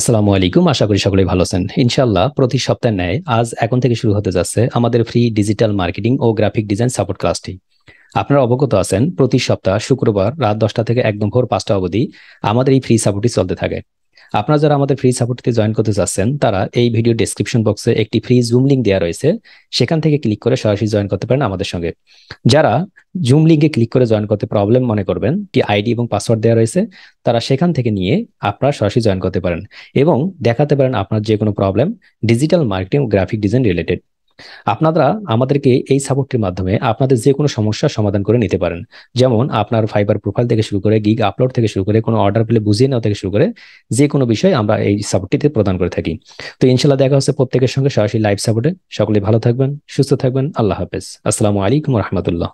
আসসালামু আলাইকুম আশা করি সকলেই ভালো আছেন ইনশাল্লাহ প্রতি সপ্তাহে ন্যায় আজ এখন থেকে শুরু হতে যাচ্ছে আমাদের ফ্রি ডিজিটাল মার্কেটিং ও গ্রাফিক ডিজাইন সাপোর্ট ক্লাসটি আপনারা অবগত আছেন প্রতি সপ্তাহ শুক্রবার রাত দশটা থেকে একদম ভোর পাঁচটা অবধি আমাদের এই ফ্রি সাপোর্টটি চলতে থাকে আপনারা যারা আমাদের ফ্রি সাপোর্টটিতে জয়েন করতে চাচ্ছেন তারা এই ভিডিও ডিসক্রিপশন বক্সে একটি ফ্রি জুম লিঙ্ক দেওয়া রয়েছে সেখান থেকে ক্লিক করে সরাসরি জয়েন করতে পারেন আমাদের সঙ্গে যারা জুম লিঙ্কে ক্লিক করে জয়েন করতে প্রবলেম মনে করবেন কি আইডি এবং পাসওয়ার্ড দেওয়া রয়েছে তারা সেখান থেকে নিয়ে আপনারা সরাসরি জয়েন করতে পারেন এবং দেখাতে পারেন আপনার যে কোনো problem digital marketing graphic design related আপনারা আমাদেরকে এই সাপোর্টটির মাধ্যমে আপনাদের যে কোনো সমস্যা সমাধান করে নিতে পারেন যেমন আপনার ফাইবার প্রোফাইল থেকে শুরু করে গিগ আপলোড থেকে শুরু করে কোনো অর্ডার পেলে বুঝিয়ে নেওয়া থেকে শুরু করে যে কোনো বিষয় আমরা এই সাপোর্টটিতে প্রদান করে থাকি তো ইনশাল্লাহ দেখা হচ্ছে প্রত্যেকের সঙ্গে সরাসরি লাইভ সাপোর্টে সকলে ভালো থাকবেন সুস্থ থাকবেন আল্লাহ হাফেজ আসসালামু আলাইকুম রহমতুল্লাহ